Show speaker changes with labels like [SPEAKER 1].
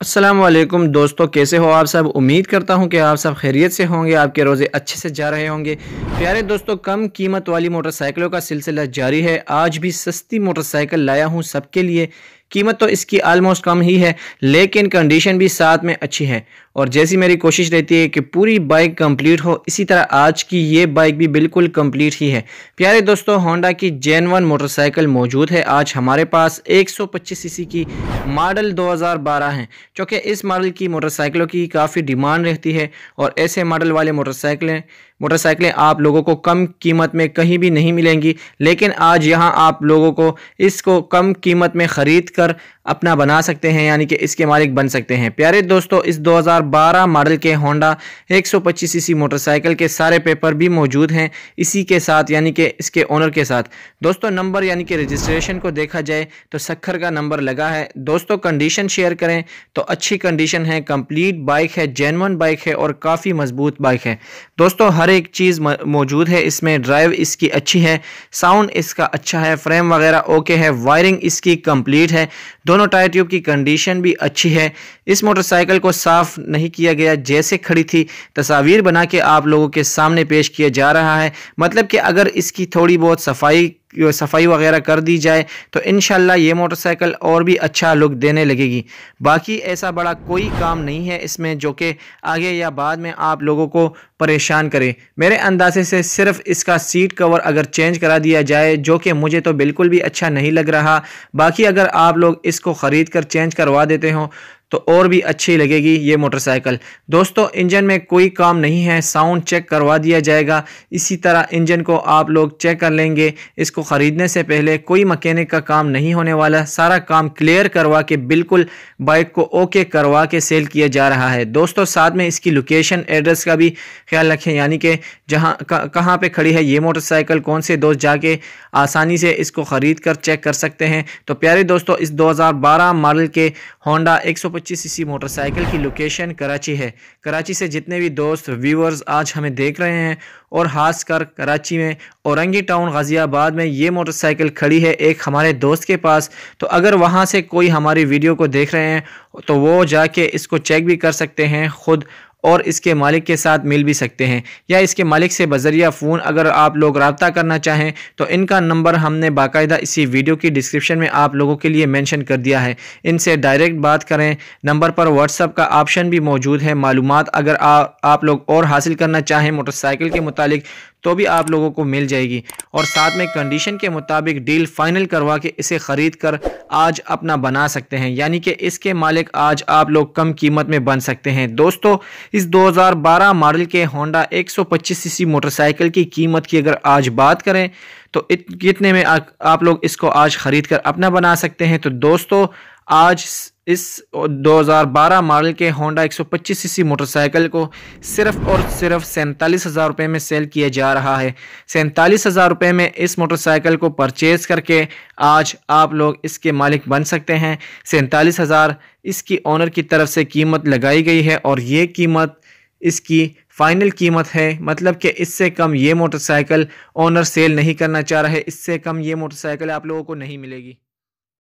[SPEAKER 1] असलम दोस्तों कैसे हो आप सब उम्मीद करता हूं कि आप सब खैरियत से होंगे आपके रोज़े अच्छे से जा रहे होंगे प्यारे दोस्तों कम कीमत वाली मोटरसाइकिलों का सिलसिला जारी है आज भी सस्ती मोटरसाइकिल लाया हूं सबके लिए कीमत तो इसकी आलमोस्ट कम ही है लेकिन कंडीशन भी साथ में अच्छी है और जैसी मेरी कोशिश रहती है कि पूरी बाइक कंप्लीट हो इसी तरह आज की ये बाइक भी बिल्कुल कंप्लीट ही है प्यारे दोस्तों होंडा की वन मोटरसाइकिल मौजूद है आज हमारे पास 125 सीसी की मॉडल 2012 है चूँकि इस मॉडल की मोटरसाइकिलों की काफ़ी डिमांड रहती है और ऐसे मॉडल वाले मोटरसाइकिलें मोटरसाइकिलें आप लोगों को कम कीमत में कहीं भी नहीं मिलेंगी लेकिन आज यहाँ आप लोगों को इसको कम कीमत में ख़रीद कर अपना बना सकते हैं यानी कि इसके मालिक बन सकते हैं प्यारे दोस्तों इस 2012 मॉडल के होंडा 125 सीसी मोटरसाइकिल के सारे पेपर भी मौजूद हैं इसी के साथ यानी कि इसके ओनर के साथ दोस्तों नंबर यानी कि रजिस्ट्रेशन को देखा जाए तो सखर का नंबर लगा है दोस्तों कंडीशन शेयर करें तो अच्छी कंडीशन है कम्प्लीट बाइक है जेनवन बाइक है और काफ़ी मजबूत बाइक है दोस्तों हर हर एक चीज़ मौजूद है इसमें ड्राइव इसकी अच्छी है साउंड इसका अच्छा है फ्रेम वगैरह ओके है वायरिंग इसकी कंप्लीट है दोनों टायर ट्यूब की कंडीशन भी अच्छी है इस मोटरसाइकिल को साफ़ नहीं किया गया जैसे खड़ी थी तस्वीर बना के आप लोगों के सामने पेश किया जा रहा है मतलब कि अगर इसकी थोड़ी बहुत सफाई सफाई वगैरह कर दी जाए तो इन ये मोटरसाइकिल और भी अच्छा लुक देने लगेगी बाकी ऐसा बड़ा कोई काम नहीं है इसमें जो कि आगे या बाद में आप लोगों को परेशान करें मेरे अंदाजे से सिर्फ इसका सीट कवर अगर चेंज करा दिया जाए जो कि मुझे तो बिल्कुल भी अच्छा नहीं लग रहा बाकी अगर आप लोग इसको ख़रीद कर चेंज करवा देते हो तो और भी अच्छी लगेगी ये मोटरसाइकिल दोस्तों इंजन में कोई काम नहीं है साउंड चेक करवा दिया जाएगा इसी तरह इंजन को आप लोग चेक कर लेंगे इसको ख़रीदने से पहले कोई मकैनिक का काम नहीं होने वाला सारा काम क्लियर करवा के बिल्कुल बाइक को ओके करवा के सेल किया जा रहा है दोस्तों साथ में इसकी लोकेशन एड्रेस का भी ख्याल रखें यानी कि जहाँ कहाँ पर खड़ी है ये मोटरसाइकिल कौन से दोस्त जाके आसानी से इसको ख़रीद कर चेक कर सकते हैं तो प्यारे दोस्तों इस 2012 मॉडल के होंडा एक 125 सीसी मोटरसाइकिल की लोकेशन कराची है कराची से जितने भी दोस्त व्यूअर्स आज हमें देख रहे हैं और खासकर कराची में औरंगी टाउन गाज़ियाबाद में ये मोटरसाइकिल खड़ी है एक हमारे दोस्त के पास तो अगर वहाँ से कोई हमारी वीडियो को देख रहे हैं तो वो जाके इसको चेक भी कर सकते हैं ख़ुद और इसके मालिक के साथ मिल भी सकते हैं या इसके मालिक से बजरिया फ़ोन अगर आप लोग रबता करना चाहें तो इनका नंबर हमने बाकायदा इसी वीडियो की डिस्क्रिप्शन में आप लोगों के लिए मैंशन कर दिया है इनसे डायरेक्ट बात करें नंबर पर व्हाट्सअप का ऑप्शन भी मौजूद है मालूम अगर आ, आप लोग और हासिल करना चाहें मोटरसाइकिल के मुतालिक तो भी आप लोगों को मिल जाएगी और साथ में कंडीशन के मुताबिक डील फाइनल करवा के इसे ख़रीद कर आज अपना बना सकते हैं यानी कि इसके मालिक आज आप लोग कम कीमत में बन सकते हैं दोस्तों इस 2012 मॉडल के होंडा 125 सीसी मोटरसाइकिल की कीमत की अगर आज बात करें तो कितने में आ, आप लोग इसको आज ख़रीद कर अपना बना सकते हैं तो दोस्तों आज इस 2012 मॉडल के होंडा 125 सीसी मोटरसाइकिल को सिर्फ और सिर्फ सैंतालीस हज़ार रुपये में सेल किया जा रहा है सैंतालीस हज़ार रुपये में इस मोटरसाइकिल को परचेज़ करके आज आप लोग इसके मालिक बन सकते हैं सैंतालीस हज़ार इसकी ओनर की तरफ से कीमत लगाई गई है और ये कीमत इसकी फाइनल कीमत है मतलब कि इससे कम ये मोटरसाइकिल ऑनर सेल नहीं करना चाह रहा है इससे कम ये मोटरसाइकिल आप लोगों को नहीं मिलेगी